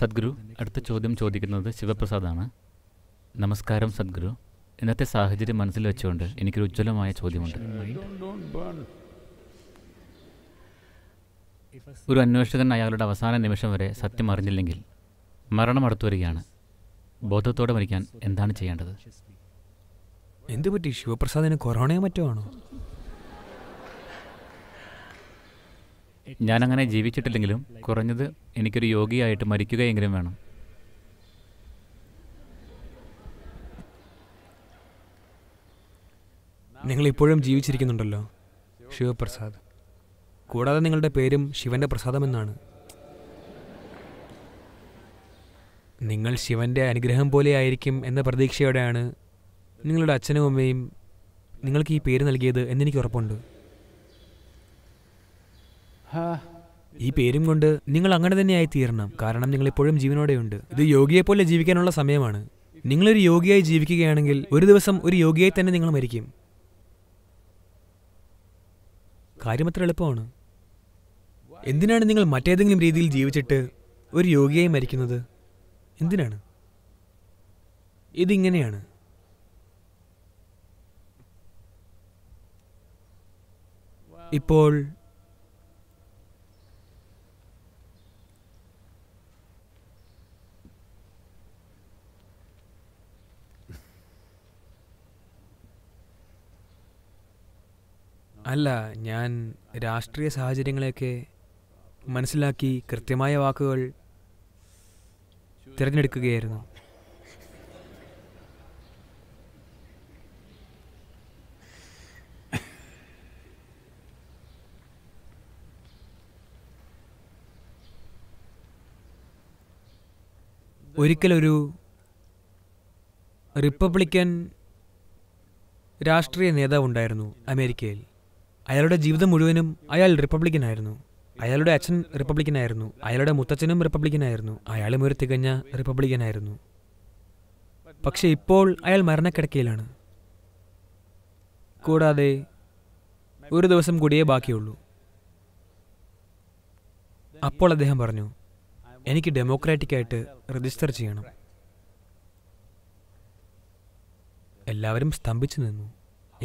സദ്ഗുരു അടുത്ത ചോദ്യം ചോദിക്കുന്നത് ശിവപ്രസാദാണ് നമസ്കാരം സദ്ഗുരു ഇന്നത്തെ സാഹചര്യം മനസ്സിൽ വെച്ചുകൊണ്ട് എനിക്കൊരു ഉജ്ജ്വലമായ ചോദ്യമുണ്ട് ഒരു അന്വേഷകൻ അയാളുടെ അവസാന നിമിഷം വരെ സത്യം അറിഞ്ഞില്ലെങ്കിൽ മരണം അടുത്തു വരികയാണ് ബോധത്തോടെ മരിക്കാൻ എന്താണ് ചെയ്യേണ്ടത് എന്ത് പറ്റി ശിവപ്രസാദിന് കൊറോണയോ മറ്റോ ആണോ ഞാനങ്ങനെ ജീവിച്ചിട്ടില്ലെങ്കിലും കുറഞ്ഞത് എനിക്കൊരു യോഗിയായിട്ട് മരിക്കുകയെങ്കിലും വേണം നിങ്ങൾ ഇപ്പോഴും ജീവിച്ചിരിക്കുന്നുണ്ടല്ലോ ശിവപ്രസാദ് കൂടാതെ നിങ്ങളുടെ പേരും ശിവന്റെ പ്രസാദമെന്നാണ് നിങ്ങൾ ശിവന്റെ അനുഗ്രഹം പോലെ ആയിരിക്കും എന്ന പ്രതീക്ഷയോടെയാണ് നിങ്ങളുടെ അച്ഛനും അമ്മയും നിങ്ങൾക്ക് ഈ പേര് നൽകിയത് എന്നെനിക്ക് ഉറപ്പുണ്ട് ഈ പേരും കൊണ്ട് നിങ്ങൾ അങ്ങനെ തന്നെയായി തീരണം കാരണം നിങ്ങൾ ഇപ്പോഴും ജീവനോടെയുണ്ട് ഇത് യോഗിയെപ്പോലെ ജീവിക്കാനുള്ള സമയമാണ് നിങ്ങളൊരു യോഗിയായി ജീവിക്കുകയാണെങ്കിൽ ഒരു ദിവസം ഒരു യോഗിയായി തന്നെ നിങ്ങൾ മരിക്കും കാര്യമത്ര എളുപ്പമാണ് എന്തിനാണ് നിങ്ങൾ മറ്റേതെങ്കിലും രീതിയിൽ ജീവിച്ചിട്ട് ഒരു യോഗിയായി മരിക്കുന്നത് എന്തിനാണ് ഇതിങ്ങനെയാണ് ഇപ്പോൾ അല്ല ഞാൻ രാഷ്ട്രീയ സാഹചര്യങ്ങളെയൊക്കെ മനസ്സിലാക്കി കൃത്യമായ വാക്കുകൾ തിരഞ്ഞെടുക്കുകയായിരുന്നു ഒരിക്കലൊരു റിപ്പബ്ലിക്കൻ രാഷ്ട്രീയ നേതാവുണ്ടായിരുന്നു അമേരിക്കയിൽ അയാളുടെ ജീവിതം മുഴുവനും അയാൾ റിപ്പബ്ലിക്കനായിരുന്നു അയാളുടെ അച്ഛൻ റിപ്പബ്ലിക്കനായിരുന്നു അയാളുടെ മുത്തച്ഛനും റിപ്പബ്ലിക്കനായിരുന്നു അയാളും ഒരു തികഞ്ഞ റിപ്പബ്ലിക്കനായിരുന്നു പക്ഷേ ഇപ്പോൾ അയാൾ മരണക്കിടക്കയിലാണ് കൂടാതെ ഒരു ദിവസം കൂടിയേ ബാക്കിയുള്ളൂ അപ്പോൾ അദ്ദേഹം പറഞ്ഞു എനിക്ക് ഡെമോക്രാറ്റിക്കായിട്ട് രജിസ്റ്റർ ചെയ്യണം എല്ലാവരും സ്തംഭിച്ചു നിന്നു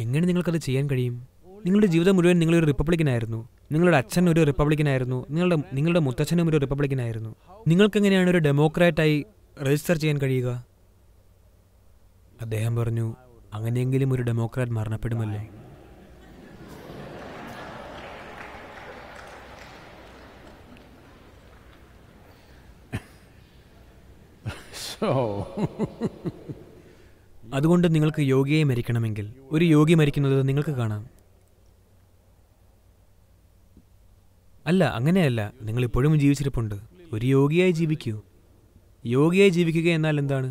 എങ്ങനെ നിങ്ങൾക്കത് ചെയ്യാൻ കഴിയും നിങ്ങളുടെ ജീവിതം മുഴുവൻ നിങ്ങളൊരു റിപ്പബ്ലിക്കനായിരുന്നു നിങ്ങളുടെ അച്ഛൻ ഒരു റിപ്പബ്ലിക്കനായിരുന്നു നിങ്ങളുടെ നിങ്ങളുടെ മുത്തച്ഛനും ഒരു റിപ്പബ്ലിക്കനായിരുന്നു നിങ്ങൾക്കെങ്ങനെയാണ് ഒരു ഡെമോക്രാറ്റായി രജിസ്റ്റർ ചെയ്യാൻ കഴിയുക അദ്ദേഹം പറഞ്ഞു അങ്ങനെയെങ്കിലും ഒരു ഡെമോക്രാറ്റ് മരണപ്പെടുമല്ലോ അതുകൊണ്ട് നിങ്ങൾക്ക് യോഗിയെ മരിക്കണമെങ്കിൽ ഒരു യോഗി മരിക്കുന്നത് നിങ്ങൾക്ക് കാണാം അല്ല അങ്ങനെയല്ല നിങ്ങൾ ഇപ്പോഴും ജീവിച്ചിരിപ്പുണ്ട് ഒരു യോഗിയായി ജീവിക്കൂ യോഗിയായി ജീവിക്കുക എന്നാൽ എന്താണ്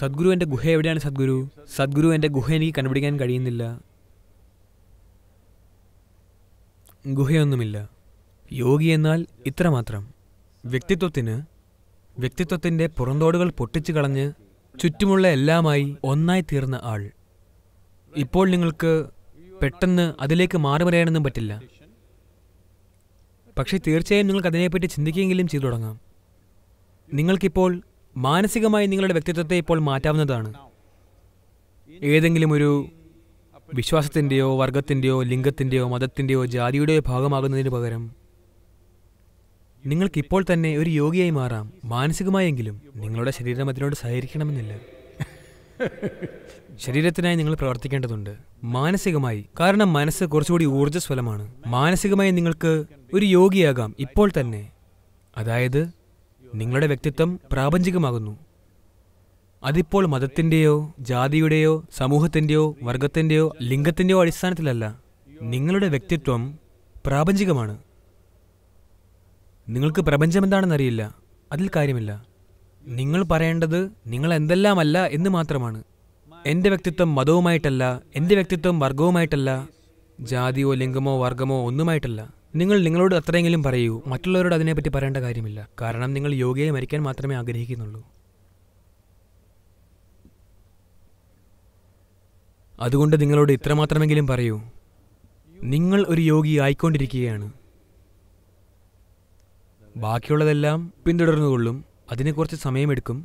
സദ്ഗുരു എൻ്റെ ഗുഹ എവിടെയാണ് സദ്ഗുരു സദ്ഗുരു എൻ്റെ ഗുഹ എനിക്ക് കണ്ടുപിടിക്കാൻ കഴിയുന്നില്ല ഗുഹയൊന്നുമില്ല യോഗി എന്നാൽ ഇത്രമാത്രം വ്യക്തിത്വത്തിന് വ്യക്തിത്വത്തിൻ്റെ പുറന്തോടുകൾ പൊട്ടിച്ചു കളഞ്ഞ് ചുറ്റുമുള്ള എല്ലാമായി ഒന്നായി തീർന്ന ആൾ ഇപ്പോൾ നിങ്ങൾക്ക് പെട്ടെന്ന് അതിലേക്ക് പറയാനൊന്നും പറ്റില്ല പക്ഷേ തീർച്ചയായും നിങ്ങൾക്ക് അതിനെപ്പറ്റി ചിന്തിക്കുകയെങ്കിലും ചെയ്തു തുടങ്ങാം നിങ്ങൾക്കിപ്പോൾ മാനസികമായി നിങ്ങളുടെ വ്യക്തിത്വത്തെ ഇപ്പോൾ മാറ്റാവുന്നതാണ് ഏതെങ്കിലും ഒരു വിശ്വാസത്തിൻ്റെയോ വർഗത്തിൻ്റെയോ ലിംഗത്തിൻ്റെയോ മതത്തിൻ്റെയോ ജാതിയുടെയോ ഭാഗമാകുന്നതിന് പകരം നിങ്ങൾക്കിപ്പോൾ തന്നെ ഒരു യോഗിയായി മാറാം മാനസികമായെങ്കിലും നിങ്ങളുടെ ശരീരം അതിനോട് സഹകരിക്കണമെന്നില്ല ശരീരത്തിനായി നിങ്ങൾ പ്രവർത്തിക്കേണ്ടതുണ്ട് മാനസികമായി കാരണം മനസ്സ് കുറച്ചുകൂടി ഊർജ്ജസ്വലമാണ് മാനസികമായി നിങ്ങൾക്ക് ഒരു യോഗിയാകാം ഇപ്പോൾ തന്നെ അതായത് നിങ്ങളുടെ വ്യക്തിത്വം പ്രാപഞ്ചികമാകുന്നു അതിപ്പോൾ മതത്തിൻ്റെയോ ജാതിയുടെയോ സമൂഹത്തിൻ്റെയോ വർഗത്തിൻ്റെയോ ലിംഗത്തിൻ്റെയോ അടിസ്ഥാനത്തിലല്ല നിങ്ങളുടെ വ്യക്തിത്വം പ്രാപഞ്ചികമാണ് നിങ്ങൾക്ക് പ്രപഞ്ചം എന്താണെന്നറിയില്ല അതിൽ കാര്യമില്ല നിങ്ങൾ പറയേണ്ടത് നിങ്ങൾ എന്തെല്ലാമല്ല എന്ന് മാത്രമാണ് എൻ്റെ വ്യക്തിത്വം മതവുമായിട്ടല്ല എൻ്റെ വ്യക്തിത്വം വർഗവുമായിട്ടല്ല ജാതിയോ ലിംഗമോ വർഗമോ ഒന്നുമായിട്ടല്ല നിങ്ങൾ നിങ്ങളോട് അത്രയെങ്കിലും പറയൂ മറ്റുള്ളവരോട് അതിനെപ്പറ്റി പറയേണ്ട കാര്യമില്ല കാരണം നിങ്ങൾ യോഗയെ മരിക്കാൻ മാത്രമേ ആഗ്രഹിക്കുന്നുള്ളൂ അതുകൊണ്ട് നിങ്ങളോട് ഇത്രമാത്രമെങ്കിലും പറയൂ നിങ്ങൾ ഒരു യോഗി ആയിക്കൊണ്ടിരിക്കുകയാണ് ബാക്കിയുള്ളതെല്ലാം പിന്തുടർന്നുകൊള്ളും അതിനെക്കുറിച്ച് സമയമെടുക്കും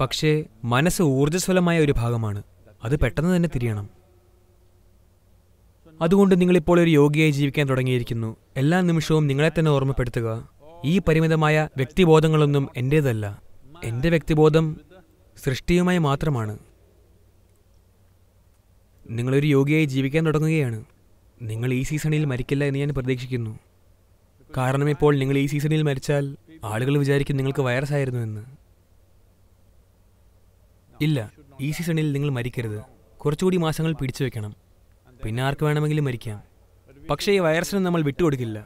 പക്ഷേ മനസ്സ് ഊർജ്ജസ്വലമായ ഒരു ഭാഗമാണ് അത് പെട്ടെന്ന് തന്നെ തിരിയണം അതുകൊണ്ട് നിങ്ങളിപ്പോൾ ഒരു യോഗിയായി ജീവിക്കാൻ തുടങ്ങിയിരിക്കുന്നു എല്ലാ നിമിഷവും നിങ്ങളെ തന്നെ ഓർമ്മപ്പെടുത്തുക ഈ പരിമിതമായ വ്യക്തിബോധങ്ങളൊന്നും എൻ്റേതല്ല എൻ്റെ വ്യക്തിബോധം സൃഷ്ടിയുമായി മാത്രമാണ് നിങ്ങളൊരു യോഗിയായി ജീവിക്കാൻ തുടങ്ങുകയാണ് നിങ്ങൾ ഈ സീസണിൽ മരിക്കില്ല എന്ന് ഞാൻ പ്രതീക്ഷിക്കുന്നു കാരണം ഇപ്പോൾ നിങ്ങൾ ഈ സീസണിൽ മരിച്ചാൽ ആളുകൾ വിചാരിക്കും നിങ്ങൾക്ക് വൈറസ് ആയിരുന്നു എന്ന് ഇല്ല ഈ സീസണിൽ നിങ്ങൾ മരിക്കരുത് കുറച്ചുകൂടി മാസങ്ങൾ പിടിച്ചു വെക്കണം പിന്നെ ആർക്ക് വേണമെങ്കിലും മരിക്കാം പക്ഷേ ഈ വൈറസിനെ നമ്മൾ വിട്ടുകൊടുക്കില്ല